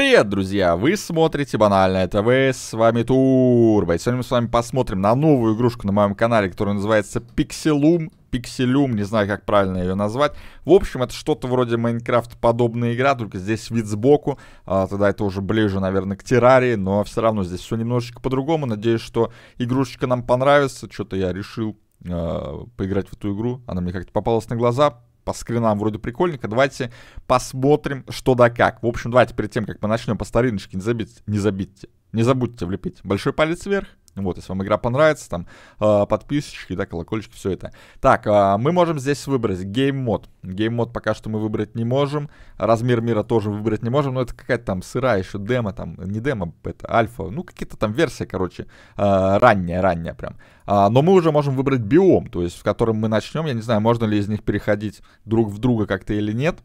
Привет, друзья! Вы смотрите Банальное ТВ, с вами Турбо. И сегодня мы с вами посмотрим на новую игрушку на моем канале, которая называется Пикселум. Пикселюм, не знаю, как правильно ее назвать. В общем, это что-то вроде Майнкрафт подобная игра, только здесь вид сбоку. А, тогда это уже ближе, наверное, к террарии, но все равно здесь все немножечко по-другому. Надеюсь, что игрушечка нам понравится. Что-то я решил э, поиграть в эту игру. Она мне как-то попалась на глаза по скринам вроде прикольненько. Давайте посмотрим, что да как. В общем, давайте перед тем, как мы начнем по стариночке, не забить, не забить, не забудьте влепить большой палец вверх. Вот, если вам игра понравится, там, э, подписочки, да, колокольчики, все это. Так, э, мы можем здесь выбрать гейм-мод. Гейм-мод пока что мы выбрать не можем. Размер мира тоже выбрать не можем, но это какая-то там сырая еще демо, там, не демо, это альфа. Ну, какие-то там версии, короче, э, ранняя, ранняя прям. Э, но мы уже можем выбрать биом, то есть в котором мы начнем. Я не знаю, можно ли из них переходить друг в друга как-то или нет.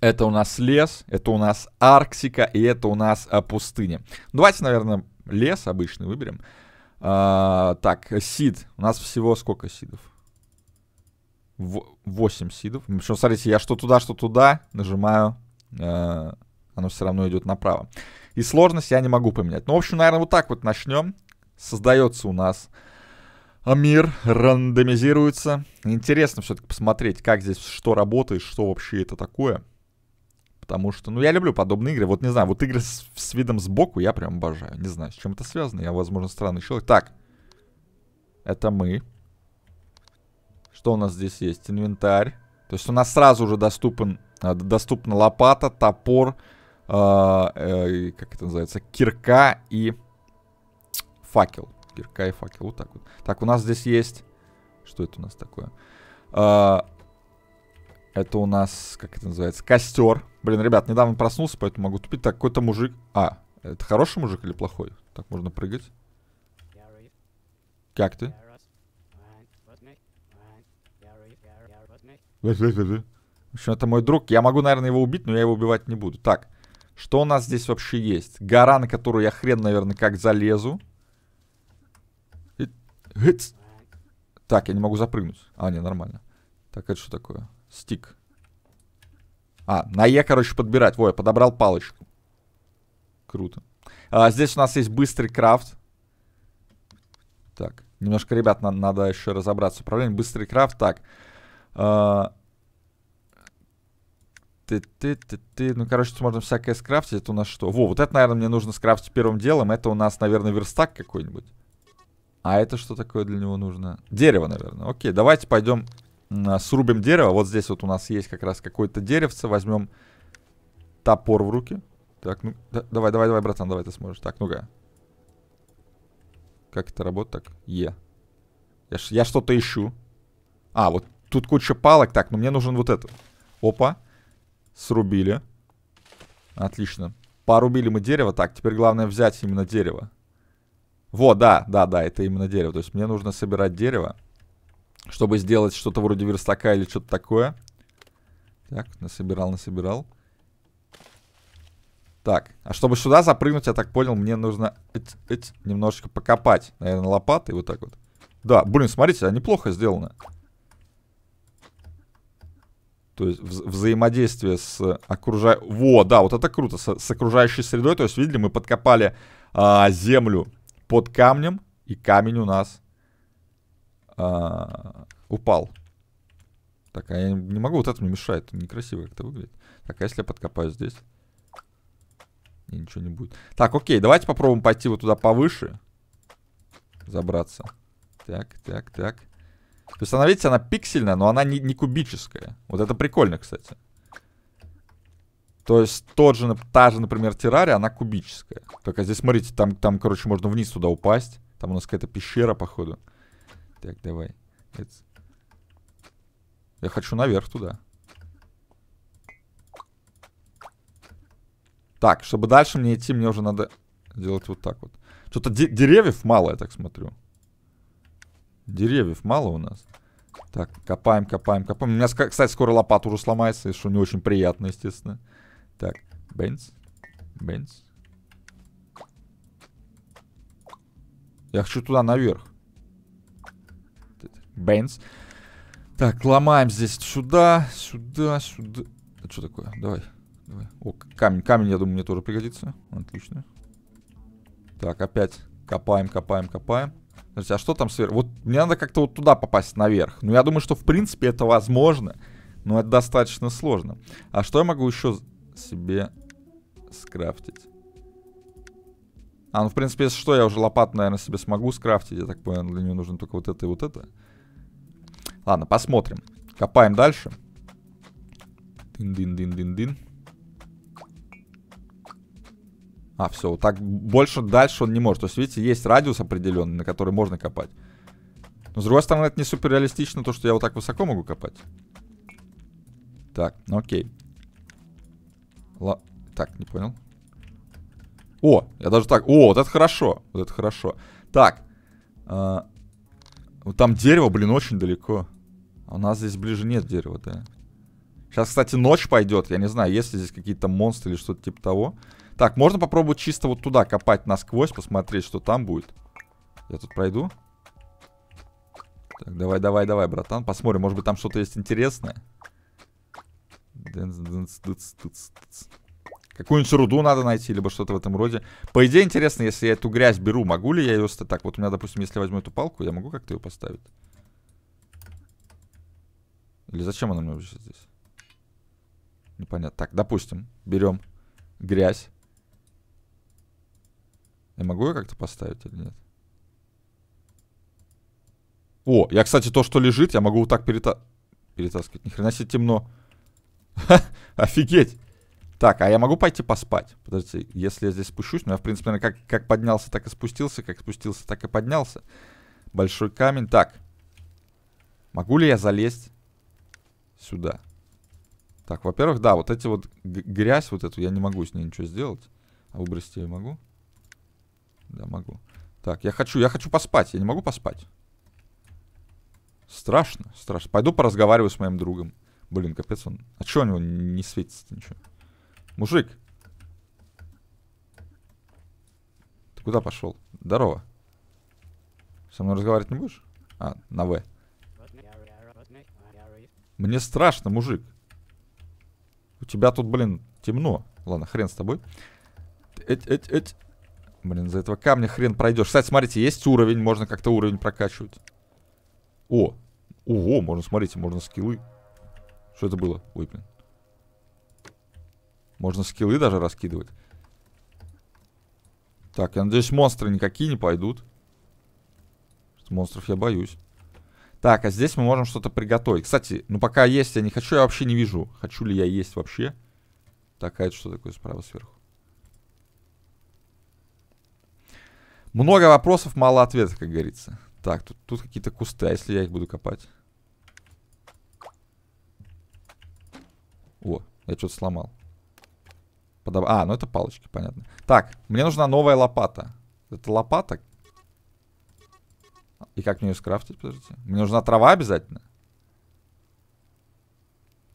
Это у нас лес, это у нас Арктика и это у нас пустыня. Давайте, наверное, лес обычный выберем. А, так, сид. У нас всего сколько сидов? 8 сидов. Причем, смотрите, я что туда, что туда нажимаю. Э, оно все равно идет направо. И сложность я не могу поменять. Ну, в общем, наверное, вот так вот начнем. Создается у нас мир, рандомизируется. Интересно все-таки посмотреть, как здесь что работает, что вообще это такое. Потому что, ну, я люблю подобные игры. Вот не знаю, вот игры с, с видом сбоку я прям обожаю. Не знаю, с чем это связано. Я, возможно, странный человек. Так. Это мы. Что у нас здесь есть? Инвентарь. То есть у нас сразу уже доступен, э, доступна лопата, топор, э, э, как это называется, кирка и факел. Кирка и факел. Вот так вот. Так, у нас здесь есть... Что это у нас такое? Э, это у нас, как это называется, костер. Блин, ребят, недавно проснулся, поэтому могу тупить. Так, какой-то мужик... А, это хороший мужик или плохой? Так, можно прыгать. Как ты? В общем, это мой друг. Я могу, наверное, его убить, но я его убивать не буду. Так, что у нас здесь вообще есть? Гора, на которую я хрен, наверное, как залезу. Так, я не могу запрыгнуть. А, не, нормально. Так, это что такое? Стик. А, на Е, короче, подбирать. Во, я подобрал палочку. Круто. А, здесь у нас есть быстрый крафт. Так, немножко, ребят, на надо еще разобраться. Управление, быстрый крафт, так. А ты, ты, ты, ты. Ну, короче, тут можно всякое скрафтить. Это у нас что? Во, вот это, наверное, мне нужно скрафтить первым делом. Это у нас, наверное, верстак какой-нибудь. А это что такое для него нужно? Дерево, наверное. Окей, давайте пойдем а, срубим дерево. Вот здесь вот у нас есть как раз какое-то деревце. Возьмем топор в руки. Так, ну, да, давай, давай, давай, братан, давай ты сможешь. Так, ну-ка. Как это работает? Так, Е. Я, я что-то ищу. А, вот тут куча палок. Так, но ну мне нужен вот этот. Опа. Срубили. Отлично. Порубили мы дерево. Так, теперь главное взять именно дерево. Вот, да, да, да, это именно дерево. То есть мне нужно собирать дерево чтобы сделать что-то вроде верстака или что-то такое. Так, насобирал, насобирал. Так, а чтобы сюда запрыгнуть, я так понял, мне нужно эть, эть, немножечко покопать. Наверное, лопатой вот так вот. Да, блин, смотрите, а неплохо сделано. То есть вз взаимодействие с окружающей... Во, да, вот это круто, с, с окружающей средой. То есть, видели, мы подкопали а, землю под камнем, и камень у нас а, упал. Так, а я не могу, вот это мне мешает, некрасиво как-то выглядит. Так, а если я подкопаю здесь? И ничего не будет. Так, окей, давайте попробуем пойти вот туда повыше. Забраться. Так, так, так. То есть она, видите, она пиксельная, но она не, не кубическая. Вот это прикольно, кстати. То есть тот же, та же, например, террария, она кубическая. Только здесь, смотрите, там, там короче, можно вниз туда упасть. Там у нас какая-то пещера, походу. Так, давай. Это... Я хочу наверх туда. Так, чтобы дальше мне идти, мне уже надо делать вот так вот. Что-то де деревьев мало, я так смотрю. Деревьев мало у нас. Так, копаем, копаем, копаем. У меня, кстати, скоро лопата уже сломается, что не очень приятно, естественно. Так, Бенц, Бенц. Я хочу туда наверх. Бэнс. Так, ломаем здесь сюда, сюда, сюда. Это что такое? Давай. давай. О, камень. Камень, я думаю, мне тоже пригодится. Отлично. Так, опять копаем, копаем, копаем. Подождите, а что там сверху? Вот мне надо как-то вот туда попасть наверх. Ну, я думаю, что в принципе это возможно. Но это достаточно сложно. А что я могу еще себе скрафтить? А, ну, в принципе, если что, я уже лопат, наверное, себе смогу скрафтить. Я так понял, для нее нужно только вот это и вот это. Ладно, посмотрим. Копаем дальше. Дин-дин-дин-дин-дин. А, все, вот так больше дальше он не может. То есть, видите, есть радиус определенный, на который можно копать. Но, с другой стороны, это не супер реалистично, то, что я вот так высоко могу копать. Так, ну окей. Ла... Так, не понял. О, я даже так... О, вот это хорошо. Вот это хорошо. Так. Э... А... Там дерево, блин, очень далеко. У нас здесь ближе нет дерева да? Сейчас, кстати, ночь пойдет. Я не знаю, есть ли здесь какие-то монстры или что-то типа того. Так, можно попробовать чисто вот туда копать насквозь, посмотреть, что там будет. Я тут пройду. Так, давай, давай, давай, братан. Посмотрим, может быть, там что-то есть интересное. Какую-нибудь руду надо найти, либо что-то в этом роде. По идее, интересно, если я эту грязь беру, могу ли я ее... Так, вот у меня, допустим, если я возьму эту палку, я могу как-то ее поставить? Или зачем она мне вообще здесь? Непонятно. Так, допустим, берем грязь. Я могу ее как-то поставить или нет? О, я, кстати, то, что лежит, я могу вот так перета... перетаскивать. Ни хрена себе темно. Офигеть! Так, а я могу пойти поспать? Подождите, если я здесь спущусь, ну я, в принципе, наверное, как, как поднялся, так и спустился, как спустился, так и поднялся. Большой камень. Так. Могу ли я залезть? сюда. Так, во-первых, да, вот эти вот грязь вот эту, я не могу с ней ничего сделать. А выбросить я могу? Да, могу. Так, я хочу, я хочу поспать. Я не могу поспать. Страшно, страшно. Пойду поразговариваю с моим другом. Блин, капец он. А что у него не светится ничего? Мужик! Ты куда пошел? Здорово. Со мной разговаривать не будешь? А, на В. Мне страшно, мужик. У тебя тут, блин, темно. Ладно, хрен с тобой. Эть, эть, эть. Блин, за этого камня хрен пройдешь. Кстати, смотрите, есть уровень, можно как-то уровень прокачивать. О, ого, можно, смотрите, можно скиллы. Что это было? Ой, блин. Можно скиллы даже раскидывать. Так, я надеюсь, монстры никакие не пойдут. Монстров я боюсь. Так, а здесь мы можем что-то приготовить. Кстати, ну пока есть я не хочу, я вообще не вижу. Хочу ли я есть вообще? Так, а это что такое справа сверху? Много вопросов, мало ответов, как говорится. Так, тут, тут какие-то кусты, а если я их буду копать? О, я что-то сломал. Подоб... А, ну это палочки, понятно. Так, мне нужна новая лопата. Это лопата? И как мне ее скрафтить, подождите? Мне нужна трава обязательно?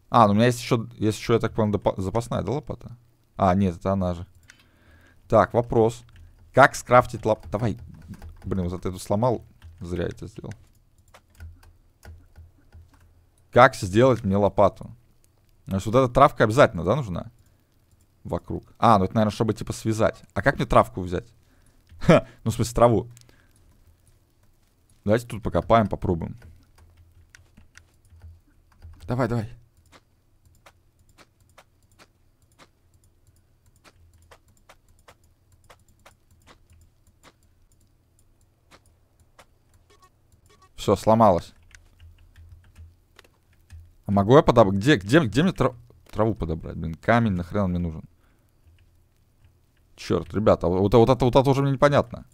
А, ну у меня есть еще, есть еще, я так понял, запасная, да, лопата? А, нет, это она же. Так, вопрос. Как скрафтить лоп... Давай. Блин, вот эту сломал. Зря это сделал. Как сделать мне лопату? Значит, вот эта травка обязательно, да, нужна? Вокруг. А, ну это, наверное, чтобы, типа, связать. А как мне травку взять? Ха, ну, в смысле, траву. Давайте тут покопаем, попробуем. Давай, давай. Все, сломалось. А могу я подобрать? Где, где, где мне трав... траву подобрать? Блин, камень нахрен мне нужен. Черт, ребята, вот, вот, это, вот это уже мне непонятно.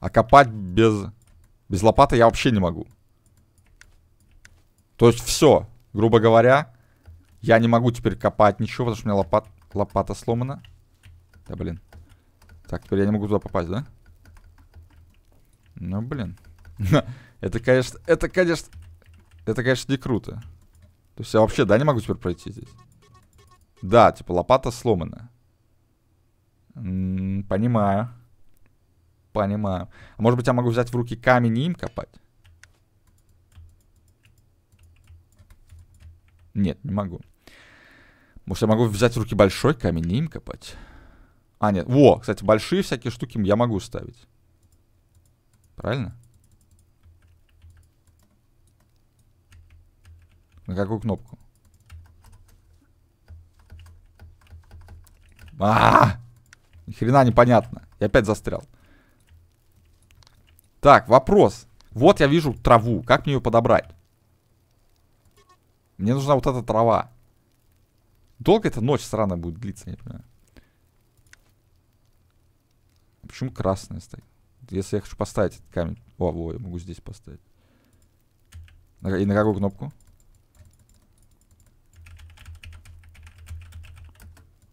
А копать без без лопаты я вообще не могу. То есть все, грубо говоря, я не могу теперь копать ничего, потому что у меня лопат, лопата сломана. Да, блин. Так, теперь я не могу туда попасть, да? Ну, блин. это, конечно, это, конечно, это, конечно, не круто. То есть я вообще, да, не могу теперь пройти здесь. Да, типа лопата сломана. М -м, понимаю. Понимаю. А может быть, я могу взять в руки камень и им копать? Нет, не могу. Может, я могу взять в руки большой камень и им копать? А, нет. Во, кстати, большие всякие штуки я могу ставить. Правильно? На какую кнопку? А, -а, -а! Ни хрена непонятно. Я опять застрял. Так, вопрос. Вот я вижу траву. Как мне ее подобрать? Мне нужна вот эта трава. Долго эта ночь сраная будет длиться, не понимаю. Почему красная стоит? Если я хочу поставить этот камень. О, во, я могу здесь поставить. И на какую кнопку?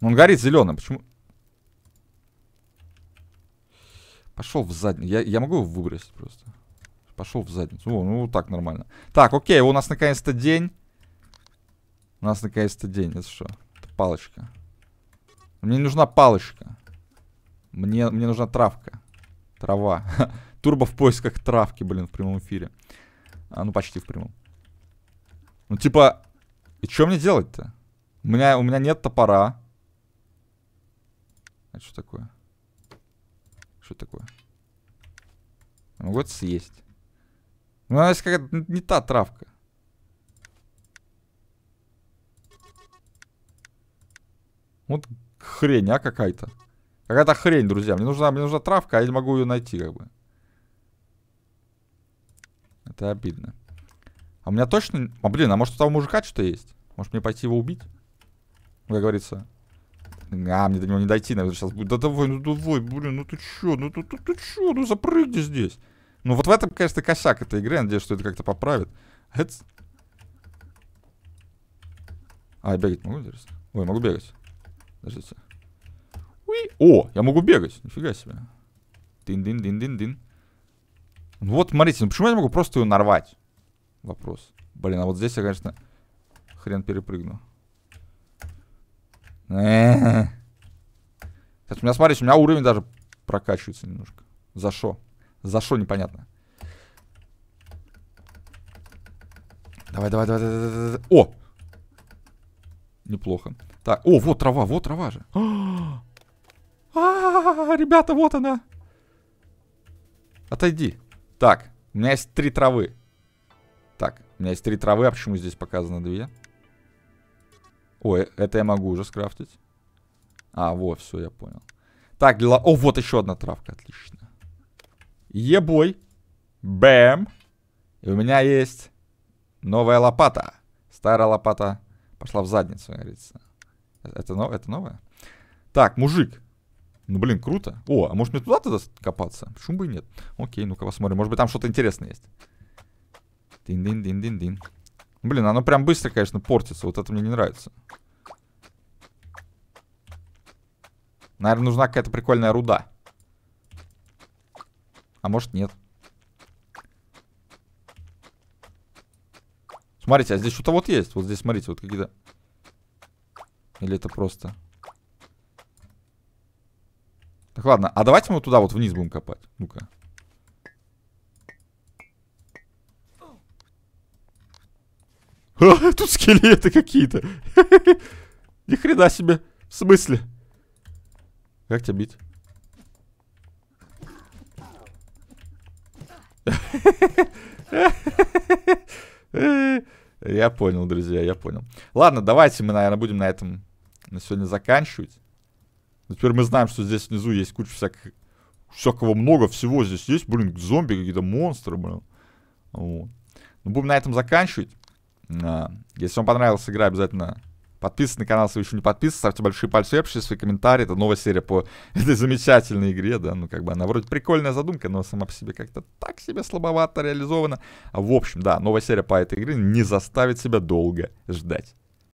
Он горит зеленым. Почему? Пошел в задницу. Я, я могу его выбросить просто? Пошел в задницу. О, ну так нормально. Так, окей, у нас наконец-то день. У нас наконец-то день. Это что? Это палочка. Мне нужна палочка. Мне, мне нужна травка. Трава. Турбо в поисках травки, блин, в прямом эфире. А, ну, почти в прямом. Ну, типа, и что мне делать-то? У меня, у меня нет топора. А что такое? Что такое? Ну вот съесть. Ну, она какая-то не та травка. Вот хрень, а какая-то. Какая-то хрень, друзья. Мне нужна, мне нужна травка, а я не могу ее найти, как бы. Это обидно. А у меня точно... А, блин, а может у того мужика что-то есть? Может мне пойти его убить? Как говорится, а, мне до него не дойти, наверное, сейчас будет. Да давай, ну давай, блин, ну ты чё, ну ты, ты, ты чё, ну запрыгни здесь. Ну вот в этом, конечно, косяк этой игры, надеюсь, что это как-то поправит. Это... А, я бегать могу, интересно? Ой, я могу бегать. Подождите. Уи. О, я могу бегать, нифига себе. Дин-дин-дин-дин-дин. Ну вот, смотрите, ну почему я не могу просто ее нарвать? Вопрос. Блин, а вот здесь я, конечно, хрен перепрыгну. Сейчас у меня, смотрите, у меня уровень даже прокачивается немножко. За что? За что, непонятно. Давай, давай, давай, давай, давай, давай. О! Неплохо. Так, о, вот трава, вот трава же. А, -а, -а ребята, вот она. Отойди. Так, у меня есть три травы. Так, у меня есть три травы, а почему здесь показано две? Ой, это я могу уже скрафтить. А, вот, все, я понял. Так, для... О, вот еще одна травка, отлично. Ебой. Бэм. И у меня есть новая лопата. Старая лопата пошла в задницу, говорится. Это, нов... это новая? Так, мужик. Ну, блин, круто. О, а может мне туда тогда копаться? Почему бы и нет? Окей, ну-ка посмотрим. Может быть, там что-то интересное есть. Дин-дин-дин-дин-дин. Блин, оно прям быстро, конечно, портится. Вот это мне не нравится. Наверное, нужна какая-то прикольная руда. А может нет. Смотрите, а здесь что-то вот есть. Вот здесь, смотрите, вот какие-то... Или это просто... Так, ладно. А давайте мы туда вот вниз будем копать. Ну-ка. А, тут скелеты какие-то. Ни хрена себе. В смысле? Как тебя бить? Я понял, друзья, я понял. Ладно, давайте мы, наверное, будем на этом на сегодня заканчивать. теперь мы знаем, что здесь внизу есть куча всяких... Всякого много всего здесь есть. Блин, зомби какие-то, монстры, блин. Вот. Ну, будем на этом заканчивать. А, если вам понравилась игра, обязательно подписывайтесь на канал, если вы еще не подписаны, ставьте большие пальцы вверх, пишите свои комментарии. Это новая серия по этой замечательной игре, да, ну как бы она вроде прикольная задумка, но сама по себе как-то так себе слабовато реализована. А, в общем, да, новая серия по этой игре не заставит себя долго ждать.